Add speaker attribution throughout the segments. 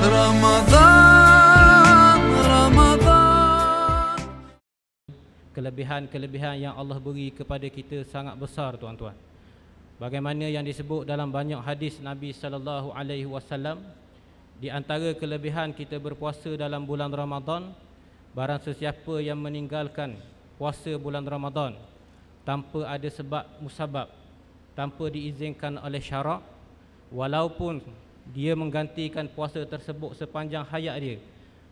Speaker 1: Ramadan Ramadan Kelebihan-kelebihan yang Allah beri kepada kita sangat besar tuan-tuan. Bagaimana yang disebut dalam banyak hadis Nabi sallallahu alaihi wasallam di antara kelebihan kita berpuasa dalam bulan Ramadan barang sesiapa yang meninggalkan puasa bulan Ramadan tanpa ada sebab musabab tanpa diizinkan oleh syarak walaupun dia menggantikan puasa tersebut sepanjang hayat dia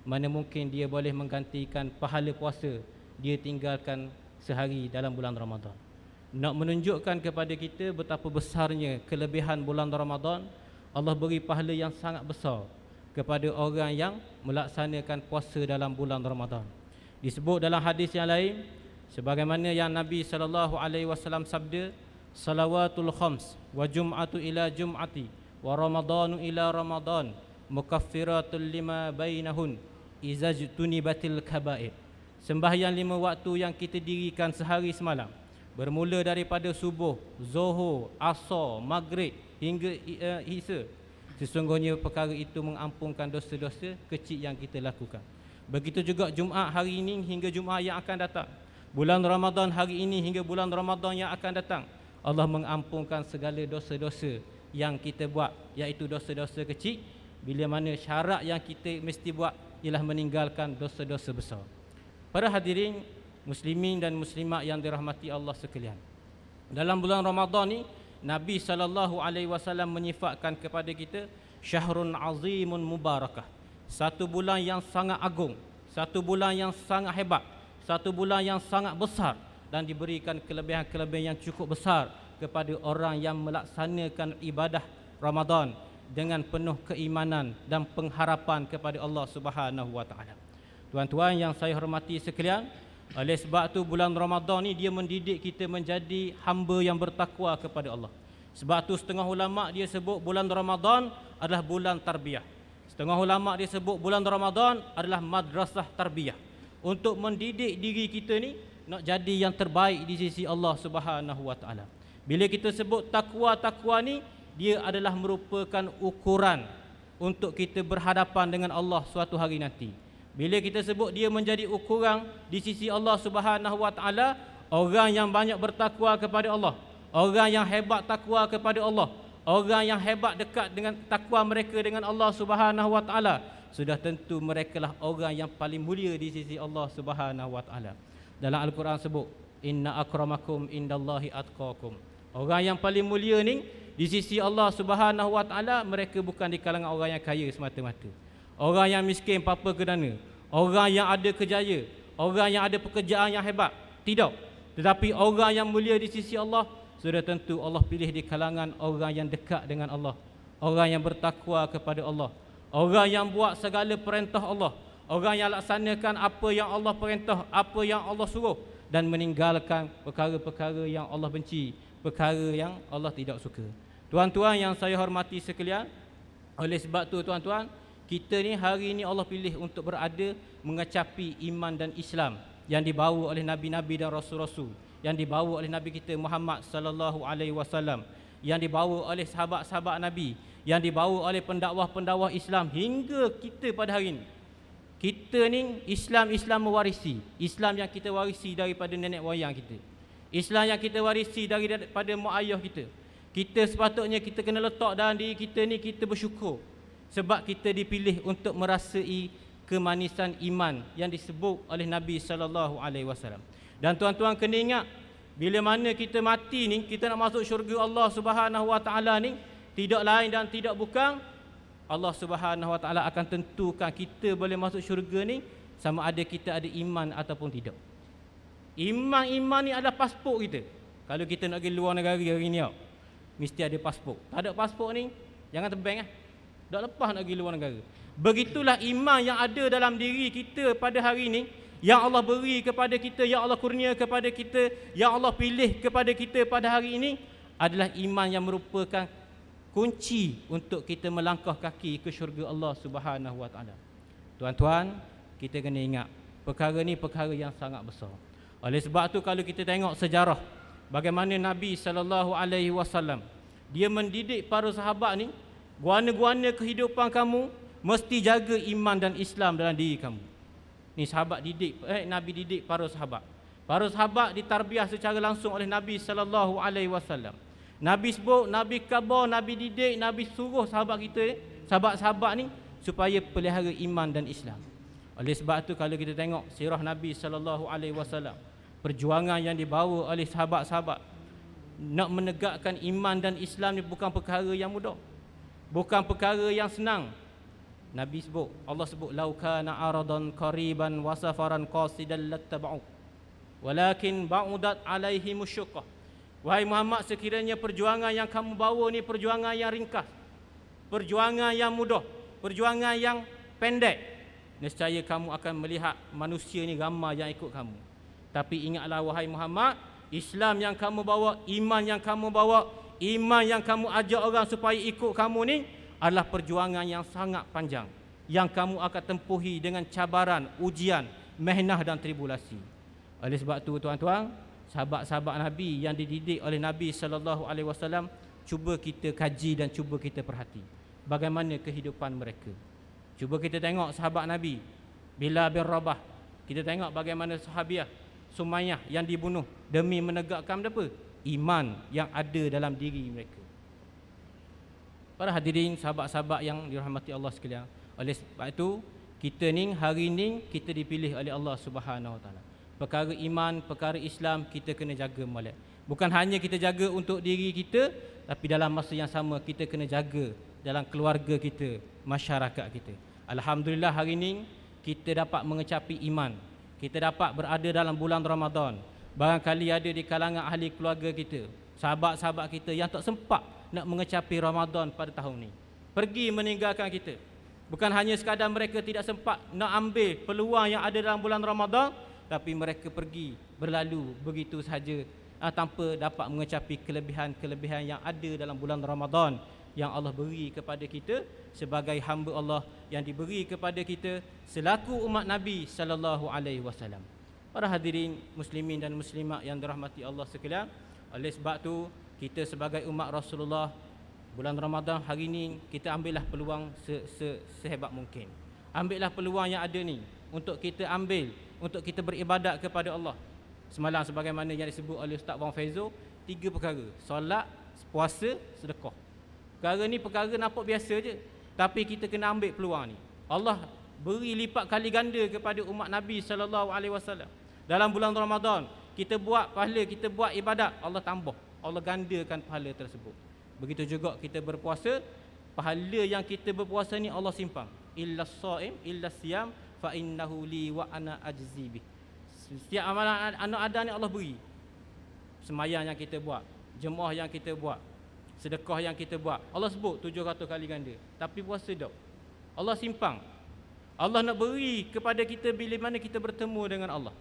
Speaker 1: mana mungkin dia boleh menggantikan pahala puasa dia tinggalkan sehari dalam bulan Ramadan nak menunjukkan kepada kita betapa besarnya kelebihan bulan Ramadan Allah beri pahala yang sangat besar kepada orang yang melaksanakan puasa dalam bulan Ramadan disebut dalam hadis yang lain sebagaimana yang Nabi saw. sabda salawatul khams wa jum'atu ila jum'ati wa ramadanu ila ramadan mukaffiratul lima bainahun iza tunibatil kaba'ir sembahyang lima waktu yang kita dirikan sehari semalam bermula daripada subuh zuhur asar maghrib hingga uh, isya sesungguhnya perkara itu mengampunkan dosa-dosa kecil yang kita lakukan begitu juga jumaat hari ini hingga jumaat yang akan datang bulan ramadan hari ini hingga bulan ramadan yang akan datang Allah mengampunkan segala dosa-dosa yang kita buat iaitu dosa-dosa kecil bila mana syarat yang kita mesti buat ialah meninggalkan dosa-dosa besar. Para hadirin muslimin dan muslimat yang dirahmati Allah sekalian. Dalam bulan Ramadan ni Nabi sallallahu alaihi wasallam menyifatkan kepada kita syahrun azimun mubarakah. Satu bulan yang sangat agung, satu bulan yang sangat hebat, satu bulan yang sangat besar dan diberikan kelebihan-kelebihan yang cukup besar kepada orang yang melaksanakan ibadah Ramadan dengan penuh keimanan dan pengharapan kepada Allah Subhanahu wa taala. Tuan-tuan yang saya hormati sekalian, oleh sebab tu bulan Ramadan ni dia mendidik kita menjadi hamba yang bertakwa kepada Allah. Sebab tu setengah ulama dia sebut bulan Ramadan adalah bulan tarbiyah. Setengah ulama dia sebut bulan Ramadan adalah madrasah tarbiyah untuk mendidik diri kita ni nak jadi yang terbaik di sisi Allah Subhanahu wa taala. Bila kita sebut takwa-takwa ni dia adalah merupakan ukuran untuk kita berhadapan dengan Allah suatu hari nanti. Bila kita sebut dia menjadi ukuran di sisi Allah Subhanahu Wa Taala, orang yang banyak bertakwa kepada Allah, orang yang hebat takwa kepada Allah, orang yang hebat dekat dengan takwa mereka dengan Allah Subhanahu Wa Taala, sudah tentu mereka lah orang yang paling mulia di sisi Allah Subhanahu Wa Taala. Dalam Al-Quran sebut, "Inna akramakum indallahi atqakum." Orang yang paling mulia ni di sisi Allah Subhanahu Wa Taala mereka bukan di kalangan orang yang kaya semata-mata. Orang yang miskin apa ke dana. Orang yang ada kejaya, orang yang ada pekerjaan yang hebat. Tidak. Tetapi orang yang mulia di sisi Allah sudah tentu Allah pilih di kalangan orang yang dekat dengan Allah. Orang yang bertakwa kepada Allah. Orang yang buat segala perintah Allah. Orang yang laksanakan apa yang Allah perintah, apa yang Allah suruh dan meninggalkan perkara-perkara yang Allah benci perkara yang Allah tidak suka. Tuan-tuan yang saya hormati sekalian, oleh sebab tu tuan-tuan, kita ni hari ini Allah pilih untuk berada mengecapi iman dan Islam yang dibawa oleh nabi-nabi dan rasul-rasul, yang dibawa oleh nabi kita Muhammad sallallahu alaihi wasallam, yang dibawa oleh sahabat-sahabat nabi, yang dibawa oleh pendakwah-pendakwah Islam hingga kita pada hari ini. Kita ni Islam-Islam mewarisi, Islam yang kita warisi daripada nenek moyang kita. Islam yang kita warisi daripada mak ayah kita. Kita sepatutnya kita kena letak dalam diri kita ni kita bersyukur sebab kita dipilih untuk merasai kemanisan iman yang disebut oleh Nabi sallallahu alaihi wasallam. Dan tuan-tuan kena ingat bila mana kita mati ni kita nak masuk syurga Allah Subhanahu wa taala ni tidak lain dan tidak bukan Allah Subhanahu wa taala akan tentukan kita boleh masuk syurga ni sama ada kita ada iman ataupun tidak. Iman-iman ni adalah pasport kita. Kalau kita nak pergi luar negara hari ni, mesti ada pasport. Tak ada pasport ni, jangan terbang lah. Eh. Tak lepas nak pergi luar negara. Begitulah iman yang ada dalam diri kita pada hari ini yang Allah beri kepada kita, yang Allah kurnia kepada kita, yang Allah pilih kepada kita pada hari ini adalah iman yang merupakan kunci untuk kita melangkah kaki ke syurga Allah Subhanahu Wa Taala. Tuan-tuan, kita kena ingat perkara ni perkara yang sangat besar. Oleh sebab tu kalau kita tengok sejarah bagaimana Nabi sallallahu alaihi wasallam dia mendidik para sahabat ni guana-guana kehidupan kamu mesti jaga iman dan Islam dalam diri kamu. Ni sahabat didik eh Nabi didik para sahabat. Para sahabat ditarbiah secara langsung oleh Nabi sallallahu alaihi wasallam. Nabi sebut, Nabi khabar, Nabi didik, Nabi suruh sahabat kita ni, eh, sahabat-sahabat ni supaya pelihara iman dan Islam. Oleh sebab tu kalau kita tengok sirah Nabi sallallahu alaihi wasallam perjuangan yang dibawa oleh sahabat-sahabat nak menegakkan iman dan Islam ni bukan perkara yang mudah bukan perkara yang senang Nabi sebut Allah sebut laukana aradan kariban wasafaran qasidan lattaba'u walakin ba'udat alaihi musyqah wahai Muhammad sekiranya perjuangan yang kamu bawa ni perjuangan yang ringkas perjuangan yang mudah perjuangan yang pendek nescaya kamu akan melihat manusia ni ramai yang ikut kamu tapi ingatlah wahai Muhammad, Islam yang kamu bawa, iman yang kamu bawa, iman yang kamu ajak orang supaya ikut kamu ni adalah perjuangan yang sangat panjang yang kamu akan tempuhi dengan cabaran, ujian, mehnah dan tribulasi. Oleh sebab itu tuan-tuan, sahabat-sahabat Nabi yang dididik oleh Nabi sallallahu alaihi wasallam cuba kita kaji dan cuba kita perhati bagaimana kehidupan mereka. Cuba kita tengok sahabat Nabi bila bin Kita tengok bagaimana sahabiah Sumayyah yang dibunuh demi menegakkan apa? Iman yang ada dalam diri mereka. Para hadirin sahabat-sahabat yang dirahmati Allah sekalian. Oleh sebab itu kita ni hari ni kita dipilih oleh Allah Subhanahu Wa Taala. Perkara iman, perkara Islam kita kena jaga molek. Bukan hanya kita jaga untuk diri kita tapi dalam masa yang sama kita kena jaga dalam keluarga kita, masyarakat kita. Alhamdulillah hari ini kita dapat mengecapi iman kita dapat berada dalam bulan Ramadan barangkali ada di kalangan ahli keluarga kita sahabat-sahabat kita yang tak sempat nak mengecapi Ramadan pada tahun ini pergi meninggalkan kita bukan hanya sekadar mereka tidak sempat nak ambil peluang yang ada dalam bulan Ramadan tapi mereka pergi berlalu begitu sahaja ah, tanpa dapat mengecapi kelebihan-kelebihan yang ada dalam bulan Ramadan yang Allah beri kepada kita sebagai hamba Allah yang diberi kepada kita selaku umat Nabi sallallahu alaihi wasallam. Para hadirin muslimin dan muslimat yang dirahmati Allah sekalian, oleh sebab tu kita sebagai umat Rasulullah bulan Ramadan hari ini kita ambillah peluang se -se sehebat mungkin. Ambillah peluang yang ada ni untuk kita ambil untuk kita beribadat kepada Allah. Semalam sebagaimana yang disebut oleh Ustaz Wang Faizo, tiga perkara, solat, puasa, sedekah. Perkara ni perkara nampak biasa je, tapi kita kena ambil peluang ni. Allah beri lipat kali ganda kepada umat Nabi sallallahu alaihi wasallam. Dalam bulan Ramadan, kita buat pahala, kita buat ibadat, Allah tambah. Allah gandakan pahala tersebut. Begitu juga kita berpuasa, pahala yang kita berpuasa ni Allah simpan. Illa saim, illa siam fa innahu li wa ana ajzi bih. Setiap amalan anak ada ni Allah beri. Semayang yang kita buat, jemaah yang kita buat, sedekah yang kita buat. Allah sebut 700 kali ganda. Tapi puasa tak? Allah simpang. Allah nak beri kepada kita bila mana kita bertemu dengan Allah.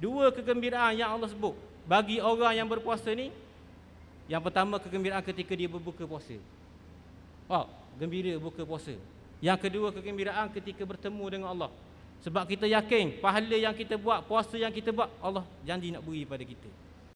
Speaker 1: Dua kegembiraan yang Allah sebut bagi orang yang berpuasa ni. Yang pertama kegembiraan ketika dia berbuka puasa. Wah, oh, gembira buka puasa. Yang kedua kegembiraan ketika bertemu dengan Allah. Sebab kita yakin pahala yang kita buat, puasa yang kita buat, Allah janji nak beri pada kita.